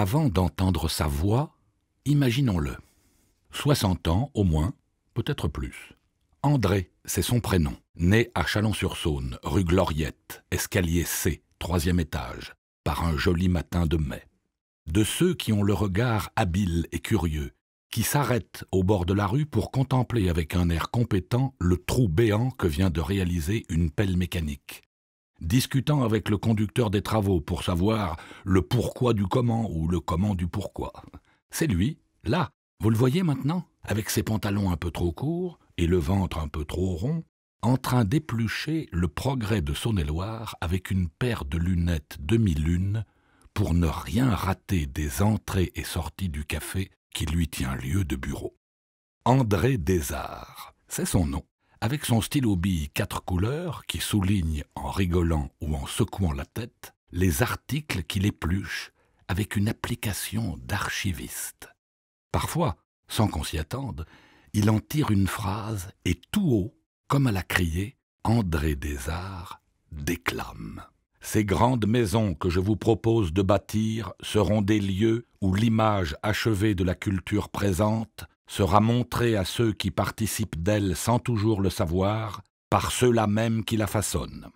Avant d'entendre sa voix, imaginons-le. 60 ans au moins, peut-être plus. André, c'est son prénom, né à Chalon-sur-Saône, rue Gloriette, escalier C, troisième étage, par un joli matin de mai. De ceux qui ont le regard habile et curieux, qui s'arrêtent au bord de la rue pour contempler avec un air compétent le trou béant que vient de réaliser une pelle mécanique, discutant avec le conducteur des travaux pour savoir le pourquoi du comment ou le comment du pourquoi. C'est lui, là, vous le voyez maintenant, avec ses pantalons un peu trop courts et le ventre un peu trop rond, en train d'éplucher le progrès de saône et avec une paire de lunettes demi-lune pour ne rien rater des entrées et sorties du café qui lui tient lieu de bureau. André Désart, c'est son nom avec son stylo bille quatre couleurs qui souligne, en rigolant ou en secouant la tête, les articles qu'il épluche avec une application d'archiviste. Parfois, sans qu'on s'y attende, il en tire une phrase et tout haut, comme à la criée, André Desarts déclame. Ces grandes maisons que je vous propose de bâtir seront des lieux où l'image achevée de la culture présente sera montrée à ceux qui participent d'elle sans toujours le savoir, par ceux-là même qui la façonnent.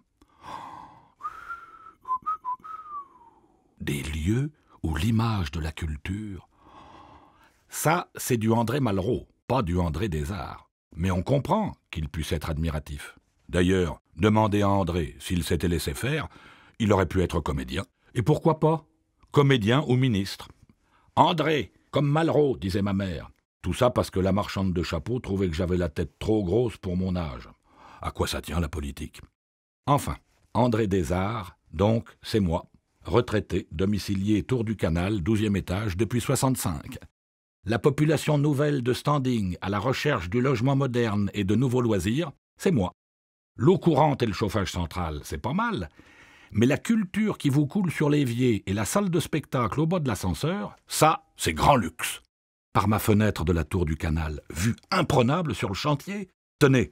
Des lieux où l'image de la culture... Ça, c'est du André Malraux, pas du André des Arts. Mais on comprend qu'il puisse être admiratif. D'ailleurs, demandez à André s'il s'était laissé faire, il aurait pu être comédien. Et pourquoi pas Comédien ou ministre. André, comme Malraux, disait ma mère. Tout ça parce que la marchande de chapeaux trouvait que j'avais la tête trop grosse pour mon âge. À quoi ça tient la politique Enfin, André Desarts, donc c'est moi, retraité, domicilié Tour du Canal, 12e étage, depuis 65. La population nouvelle de standing à la recherche du logement moderne et de nouveaux loisirs, c'est moi. L'eau courante et le chauffage central, c'est pas mal, mais la culture qui vous coule sur l'évier et la salle de spectacle au bas de l'ascenseur, ça, c'est grand luxe par ma fenêtre de la tour du canal, vue imprenable sur le chantier. Tenez,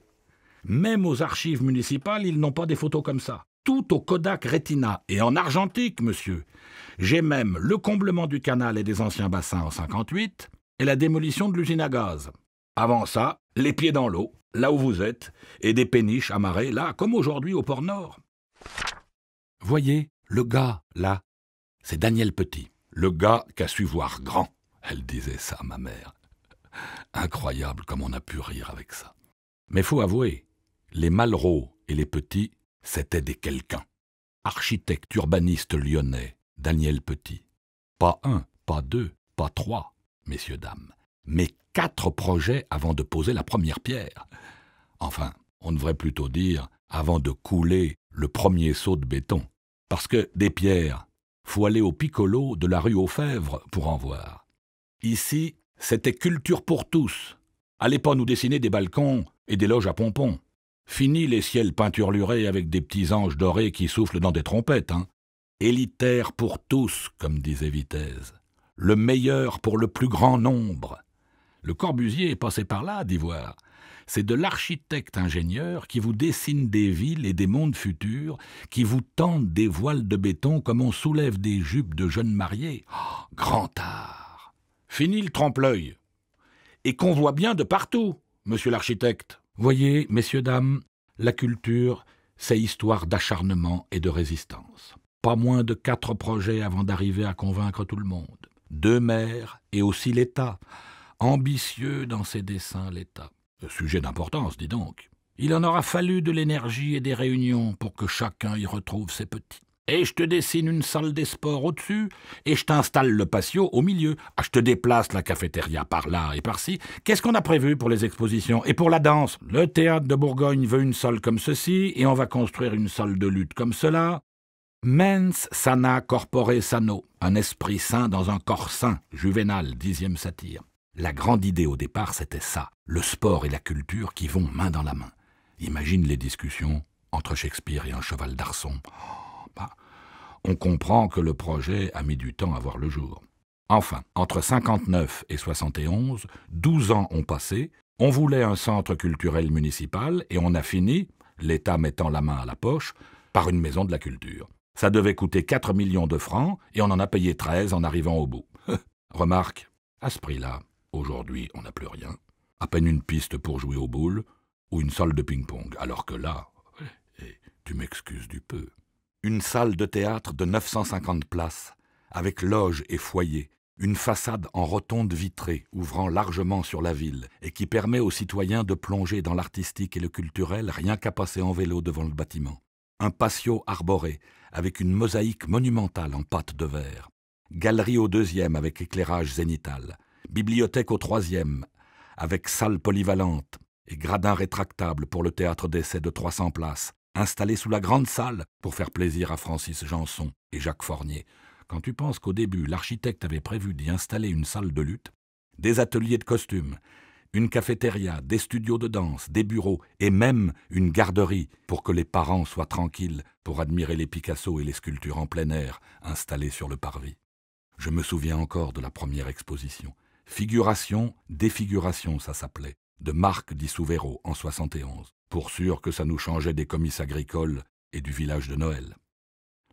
même aux archives municipales, ils n'ont pas des photos comme ça. Tout au Kodak Retina et en argentique, monsieur. J'ai même le comblement du canal et des anciens bassins en 58 et la démolition de l'usine à gaz. Avant ça, les pieds dans l'eau, là où vous êtes, et des péniches amarrées là, comme aujourd'hui au port Nord. Voyez, le gars, là, c'est Daniel Petit, le gars qu'a su voir grand. Elle disait ça, ma mère. Incroyable comme on a pu rire avec ça. Mais faut avouer, les Malraux et les Petits, c'était des quelqu'un. Architecte urbaniste lyonnais, Daniel Petit. Pas un, pas deux, pas trois, messieurs, dames, mais quatre projets avant de poser la première pierre. Enfin, on devrait plutôt dire avant de couler le premier seau de béton. Parce que des pierres, faut aller au piccolo de la rue aux Fèvres pour en voir. Ici, c'était culture pour tous. Allez pas nous dessiner des balcons et des loges à pompons. Fini les ciels peinturlurés avec des petits anges dorés qui soufflent dans des trompettes, hein. Élitaire pour tous, comme disait Vitesse. Le meilleur pour le plus grand nombre. Le Corbusier est passé par là, d'Ivoire. C'est de l'architecte ingénieur qui vous dessine des villes et des mondes futurs, qui vous tend des voiles de béton comme on soulève des jupes de jeunes mariés. Oh, grand art. Fini le trempe-l'œil. Et qu'on voit bien de partout, monsieur l'architecte. Voyez, messieurs, dames, la culture, c'est histoire d'acharnement et de résistance. Pas moins de quatre projets avant d'arriver à convaincre tout le monde. Deux maires et aussi l'État. Ambitieux dans ses dessins, l'État. Sujet d'importance, dis donc. Il en aura fallu de l'énergie et des réunions pour que chacun y retrouve ses petits. Et je te dessine une salle des sports au-dessus, et je t'installe le patio au milieu. Ah, je te déplace la cafétéria par là et par-ci. Qu'est-ce qu'on a prévu pour les expositions et pour la danse Le théâtre de Bourgogne veut une salle comme ceci, et on va construire une salle de lutte comme cela. Mens sana corpore sano, un esprit saint dans un corps saint »« Juvénal, dixième satire. La grande idée au départ, c'était ça, le sport et la culture qui vont main dans la main. Imagine les discussions entre Shakespeare et un cheval d'arçon on comprend que le projet a mis du temps à voir le jour. Enfin, entre 59 et 71, 12 ans ont passé, on voulait un centre culturel municipal et on a fini, l'État mettant la main à la poche, par une maison de la culture. Ça devait coûter 4 millions de francs et on en a payé 13 en arrivant au bout. Remarque, à ce prix-là, aujourd'hui, on n'a plus rien. À peine une piste pour jouer aux boules ou une salle de ping-pong, alors que là, eh, tu m'excuses du peu une salle de théâtre de 950 places, avec loge et foyer, une façade en rotonde vitrée ouvrant largement sur la ville et qui permet aux citoyens de plonger dans l'artistique et le culturel rien qu'à passer en vélo devant le bâtiment. Un patio arboré avec une mosaïque monumentale en pâte de verre. Galerie au deuxième avec éclairage zénital. Bibliothèque au troisième avec salle polyvalente et gradin rétractable pour le théâtre d'essai de 300 places installé sous la grande salle pour faire plaisir à Francis Janson et Jacques Fornier. Quand tu penses qu'au début, l'architecte avait prévu d'y installer une salle de lutte, des ateliers de costumes, une cafétéria, des studios de danse, des bureaux et même une garderie pour que les parents soient tranquilles pour admirer les Picasso et les sculptures en plein air installées sur le parvis. Je me souviens encore de la première exposition. Figuration, défiguration, ça s'appelait, de Marc Di en 71. Pour sûr que ça nous changeait des comices agricoles et du village de Noël.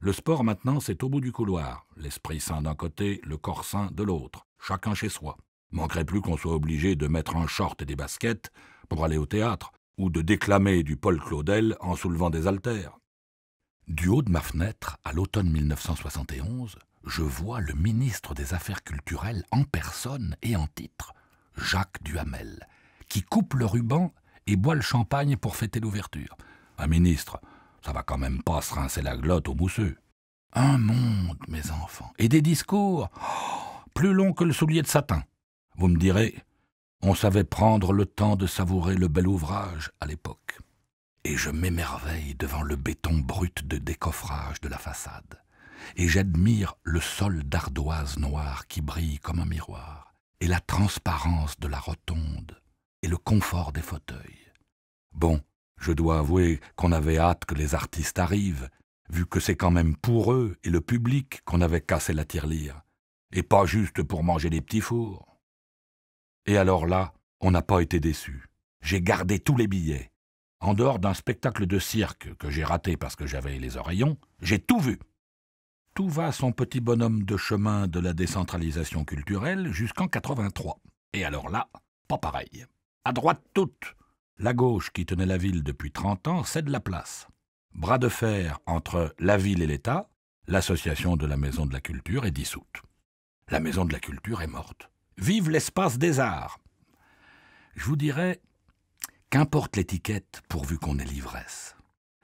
Le sport maintenant, c'est au bout du couloir, l'esprit sain d'un côté, le corps sain de l'autre, chacun chez soi. Manquerait plus qu'on soit obligé de mettre un short et des baskets pour aller au théâtre, ou de déclamer du Paul Claudel en soulevant des haltères. Du haut de ma fenêtre, à l'automne 1971, je vois le ministre des Affaires culturelles en personne et en titre, Jacques Duhamel, qui coupe le ruban et boit le champagne pour fêter l'ouverture. Un ministre, ça va quand même pas se rincer la glotte au mousseux. Un monde, mes enfants, et des discours oh, plus longs que le soulier de satin. Vous me direz, on savait prendre le temps de savourer le bel ouvrage à l'époque. Et je m'émerveille devant le béton brut de décoffrage de la façade. Et j'admire le sol d'ardoise noire qui brille comme un miroir, et la transparence de la rotonde, et le confort des fauteuils. Bon, je dois avouer qu'on avait hâte que les artistes arrivent, vu que c'est quand même pour eux et le public qu'on avait cassé la tirelire, et pas juste pour manger des petits fours. Et alors là, on n'a pas été déçus. J'ai gardé tous les billets. En dehors d'un spectacle de cirque que j'ai raté parce que j'avais les oreillons, j'ai tout vu. Tout va son petit bonhomme de chemin de la décentralisation culturelle jusqu'en 83. Et alors là, pas pareil. À droite toute La gauche, qui tenait la ville depuis 30 ans, cède la place. Bras de fer entre la ville et l'État, l'association de la Maison de la Culture est dissoute. La Maison de la Culture est morte. Vive l'espace des arts Je vous dirais, qu'importe l'étiquette pourvu qu'on ait l'ivresse.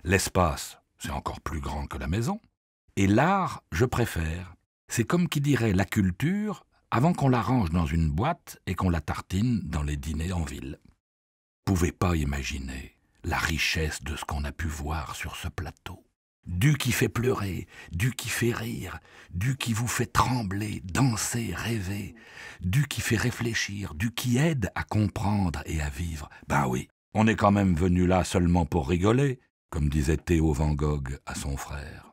L'espace, c'est encore plus grand que la maison. Et l'art, je préfère. C'est comme qui dirait la culture avant qu'on la range dans une boîte et qu'on la tartine dans les dîners en ville. Pouvez pas imaginer la richesse de ce qu'on a pu voir sur ce plateau. Du qui fait pleurer, du qui fait rire, du qui vous fait trembler, danser, rêver, du qui fait réfléchir, du qui aide à comprendre et à vivre. Ben oui, on est quand même venu là seulement pour rigoler, comme disait Théo Van Gogh à son frère.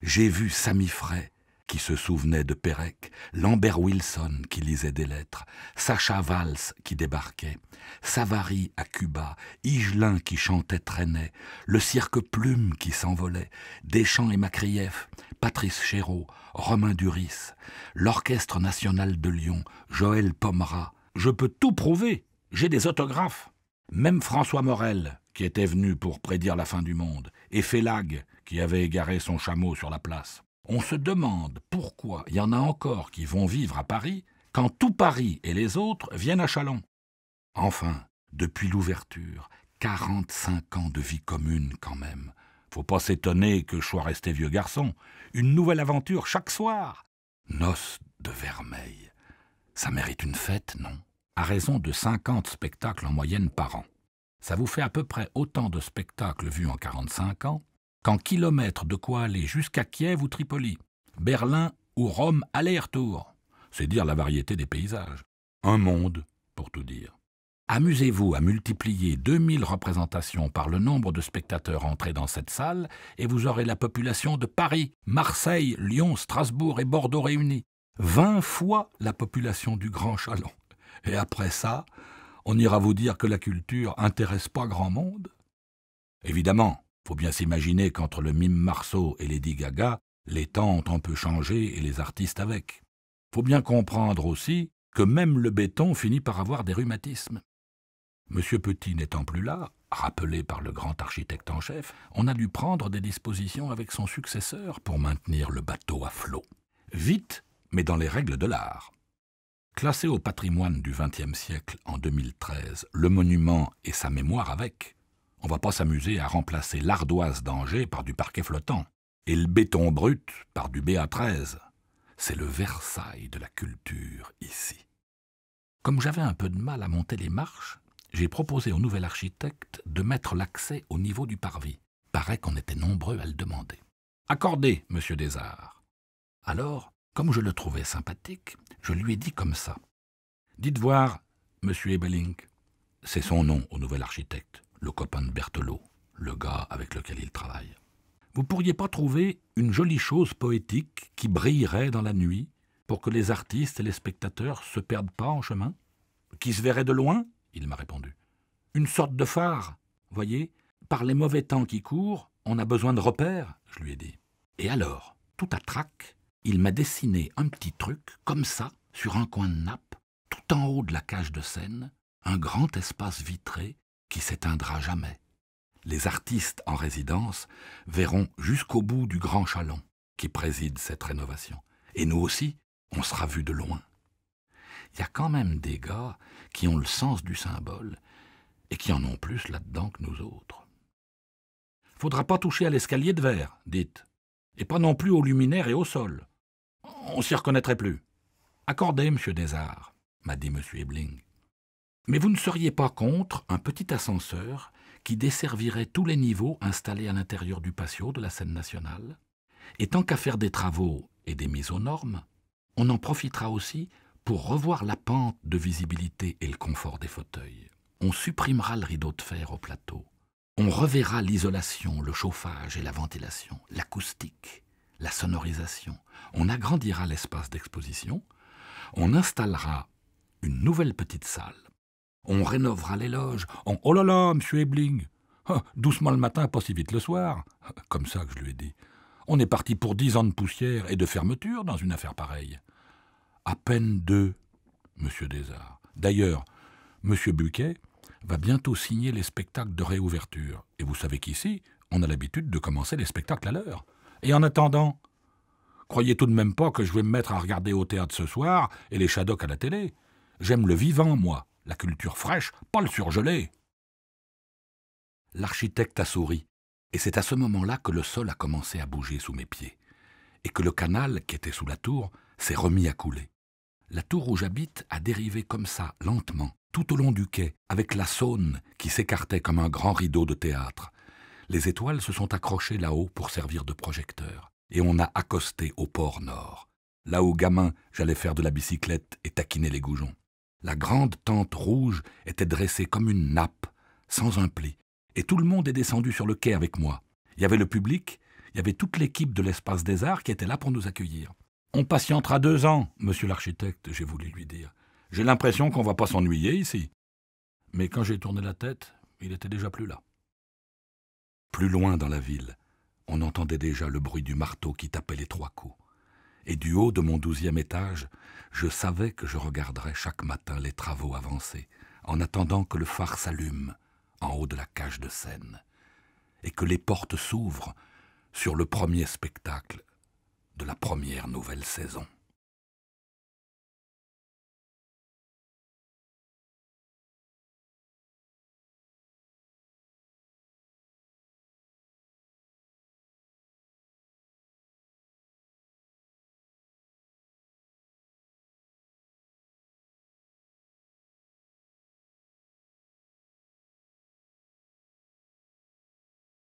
J'ai vu Sami Fray, qui se souvenait de Pérec, Lambert Wilson qui lisait des lettres, Sacha Valls qui débarquait, Savary à Cuba, Igelin qui chantait traînait, le cirque Plume qui s'envolait, Deschamps et Macrieff, Patrice Chéreau, Romain Duris, l'Orchestre national de Lyon, Joël Pomera. Je peux tout prouver, j'ai des autographes. Même François Morel, qui était venu pour prédire la fin du monde, et Félag, qui avait égaré son chameau sur la place on se demande pourquoi il y en a encore qui vont vivre à Paris quand tout Paris et les autres viennent à Chalon. Enfin, depuis l'ouverture, 45 ans de vie commune quand même. Faut pas s'étonner que je sois resté vieux garçon. Une nouvelle aventure chaque soir. Noce de vermeil. Ça mérite une fête, non À raison de 50 spectacles en moyenne par an. Ça vous fait à peu près autant de spectacles vus en 45 ans qu'en kilomètres de quoi aller jusqu'à Kiev ou Tripoli, Berlin ou Rome aller-retour. C'est dire la variété des paysages. Un monde, pour tout dire. Amusez-vous à multiplier 2000 représentations par le nombre de spectateurs entrés dans cette salle et vous aurez la population de Paris, Marseille, Lyon, Strasbourg et Bordeaux réunis. 20 fois la population du Grand Chalon. Et après ça, on ira vous dire que la culture intéresse pas grand monde Évidemment, faut bien s'imaginer qu'entre le mime Marceau et Lady Gaga, les temps ont un peu changé et les artistes avec. Faut bien comprendre aussi que même le béton finit par avoir des rhumatismes. Monsieur Petit n'étant plus là, rappelé par le grand architecte en chef, on a dû prendre des dispositions avec son successeur pour maintenir le bateau à flot. Vite, mais dans les règles de l'art. Classé au patrimoine du XXe siècle en 2013, le monument et sa mémoire avec, on va pas s'amuser à remplacer l'ardoise d'Angers par du parquet flottant et le béton brut par du BA13. C'est le Versailles de la culture ici. Comme j'avais un peu de mal à monter les marches, j'ai proposé au nouvel architecte de mettre l'accès au niveau du parvis. Paraît qu'on était nombreux à le demander. Accordé, monsieur Desarts. Alors, comme je le trouvais sympathique, je lui ai dit comme ça. Dites voir, monsieur Ebelink. C'est son nom au nouvel architecte le copain de Berthelot, le gars avec lequel il travaille. Vous pourriez pas trouver une jolie chose poétique qui brillerait dans la nuit pour que les artistes et les spectateurs se perdent pas en chemin Qui se verrait de loin Il m'a répondu. Une sorte de phare, voyez Par les mauvais temps qui courent, on a besoin de repères, je lui ai dit. Et alors, tout à trac, il m'a dessiné un petit truc, comme ça, sur un coin de nappe, tout en haut de la cage de scène, un grand espace vitré qui s'éteindra jamais. Les artistes en résidence verront jusqu'au bout du grand chalon qui préside cette rénovation. Et nous aussi, on sera vus de loin. Il y a quand même des gars qui ont le sens du symbole et qui en ont plus là-dedans que nous autres. Faudra pas toucher à l'escalier de verre, dites, et pas non plus aux luminaires et au sol. On s'y reconnaîtrait plus. Accordez, monsieur Desarts, m'a dit monsieur Ebling. Mais vous ne seriez pas contre un petit ascenseur qui desservirait tous les niveaux installés à l'intérieur du patio de la scène nationale Et tant qu'à faire des travaux et des mises aux normes, on en profitera aussi pour revoir la pente de visibilité et le confort des fauteuils. On supprimera le rideau de fer au plateau. On reverra l'isolation, le chauffage et la ventilation, l'acoustique, la sonorisation. On agrandira l'espace d'exposition. On installera une nouvelle petite salle on rénovera les loges. Oh là là, monsieur Ebling ah, Doucement le matin, pas si vite le soir. Ah, comme ça que je lui ai dit. On est parti pour dix ans de poussière et de fermeture dans une affaire pareille. À peine deux, monsieur Désart. D'ailleurs, monsieur Buquet va bientôt signer les spectacles de réouverture. Et vous savez qu'ici, on a l'habitude de commencer les spectacles à l'heure. Et en attendant, croyez tout de même pas que je vais me mettre à regarder au théâtre ce soir et les Shadocks à la télé. J'aime le vivant, moi. La culture fraîche, pas le surgelé. L'architecte a souri, et c'est à ce moment-là que le sol a commencé à bouger sous mes pieds, et que le canal, qui était sous la tour, s'est remis à couler. La tour où j'habite a dérivé comme ça, lentement, tout au long du quai, avec la Saône qui s'écartait comme un grand rideau de théâtre. Les étoiles se sont accrochées là-haut pour servir de projecteurs, et on a accosté au port nord, là où gamin j'allais faire de la bicyclette et taquiner les goujons. La grande tente rouge était dressée comme une nappe, sans un pli, et tout le monde est descendu sur le quai avec moi. Il y avait le public, il y avait toute l'équipe de l'espace des arts qui était là pour nous accueillir. On patientera deux ans, monsieur l'architecte, j'ai voulu lui dire. J'ai l'impression qu'on ne va pas s'ennuyer ici. Mais quand j'ai tourné la tête, il était déjà plus là. Plus loin dans la ville, on entendait déjà le bruit du marteau qui tapait les trois coups et du haut de mon douzième étage, je savais que je regarderais chaque matin les travaux avancés en attendant que le phare s'allume en haut de la cage de scène et que les portes s'ouvrent sur le premier spectacle de la première nouvelle saison.